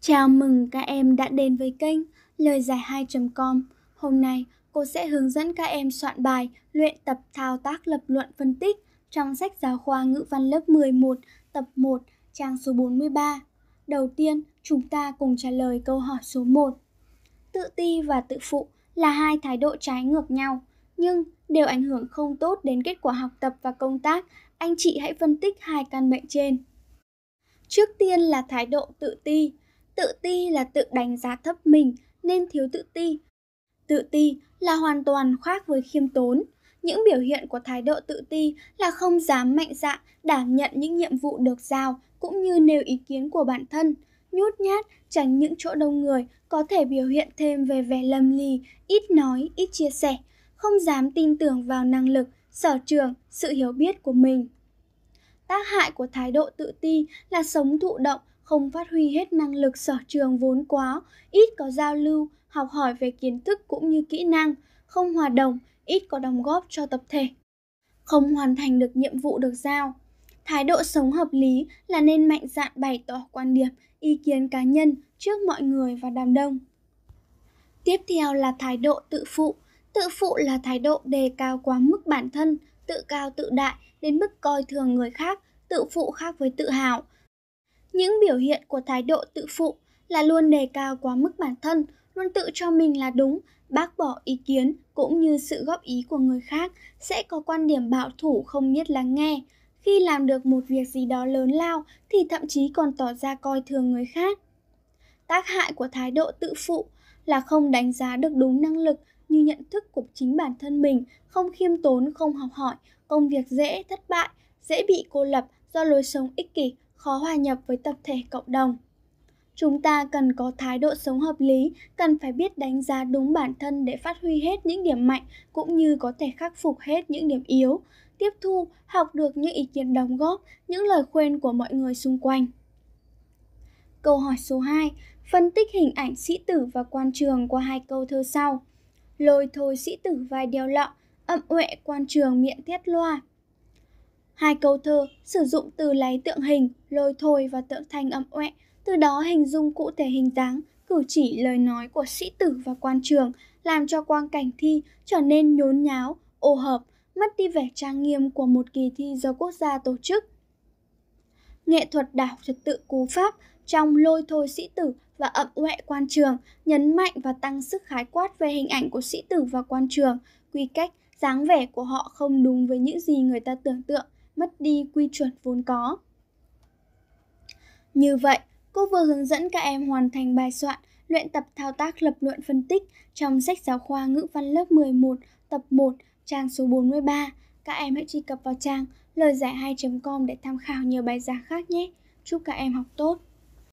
Chào mừng các em đã đến với kênh Lời Giải 2.com. Hôm nay, cô sẽ hướng dẫn các em soạn bài, luyện tập thao tác lập luận phân tích trong sách giáo khoa ngữ văn lớp 11, tập 1, trang số 43. Đầu tiên, chúng ta cùng trả lời câu hỏi số 1. Tự ti và tự phụ là hai thái độ trái ngược nhau, nhưng đều ảnh hưởng không tốt đến kết quả học tập và công tác. Anh chị hãy phân tích hai căn bệnh trên. Trước tiên là thái độ tự ti Tự ti là tự đánh giá thấp mình nên thiếu tự ti. Tự ti là hoàn toàn khác với khiêm tốn. Những biểu hiện của thái độ tự ti là không dám mạnh dạn đảm nhận những nhiệm vụ được giao cũng như nêu ý kiến của bản thân, nhút nhát, tránh những chỗ đông người có thể biểu hiện thêm về vẻ lầm lì, ít nói, ít chia sẻ, không dám tin tưởng vào năng lực, sở trường, sự hiểu biết của mình. Tác hại của thái độ tự ti là sống thụ động không phát huy hết năng lực sở trường vốn quá ít có giao lưu, học hỏi về kiến thức cũng như kỹ năng, không hòa đồng, ít có đóng góp cho tập thể. Không hoàn thành được nhiệm vụ được giao. Thái độ sống hợp lý là nên mạnh dạn bày tỏ quan điểm, ý kiến cá nhân trước mọi người và đám đông. Tiếp theo là thái độ tự phụ. Tự phụ là thái độ đề cao quá mức bản thân, tự cao tự đại đến mức coi thường người khác, tự phụ khác với tự hào, những biểu hiện của thái độ tự phụ là luôn đề cao quá mức bản thân, luôn tự cho mình là đúng, bác bỏ ý kiến cũng như sự góp ý của người khác, sẽ có quan điểm bảo thủ không biết lắng nghe. Khi làm được một việc gì đó lớn lao thì thậm chí còn tỏ ra coi thường người khác. Tác hại của thái độ tự phụ là không đánh giá được đúng năng lực như nhận thức của chính bản thân mình, không khiêm tốn, không học hỏi, công việc dễ thất bại, dễ bị cô lập do lối sống ích kỷ, khó hòa nhập với tập thể cộng đồng. Chúng ta cần có thái độ sống hợp lý, cần phải biết đánh giá đúng bản thân để phát huy hết những điểm mạnh cũng như có thể khắc phục hết những điểm yếu, tiếp thu, học được những ý kiến đóng góp, những lời khuyên của mọi người xung quanh. Câu hỏi số 2, phân tích hình ảnh sĩ tử và quan trường qua hai câu thơ sau. Lôi thôi sĩ tử vai đeo lọ, ậm uệ quan trường miệng thiết loa, Hai câu thơ sử dụng từ lấy tượng hình, lôi thôi và tượng thanh âm oẹ, từ đó hình dung cụ thể hình dáng, cử chỉ lời nói của sĩ tử và quan trường, làm cho quang cảnh thi trở nên nhốn nháo, ô hợp, mất đi vẻ trang nghiêm của một kỳ thi do quốc gia tổ chức. Nghệ thuật đảo trật tự cú pháp trong lôi thôi sĩ tử và ậm uệ quan trường, nhấn mạnh và tăng sức khái quát về hình ảnh của sĩ tử và quan trường, quy cách, dáng vẻ của họ không đúng với những gì người ta tưởng tượng, mất đi quy chuẩn vốn có. Như vậy, cô vừa hướng dẫn các em hoàn thành bài soạn, luyện tập thao tác lập luận phân tích trong sách giáo khoa ngữ văn lớp 11, tập 1, trang số 43. Các em hãy truy cập vào trang lời giải 2.com để tham khảo nhiều bài giảng khác nhé. Chúc các em học tốt!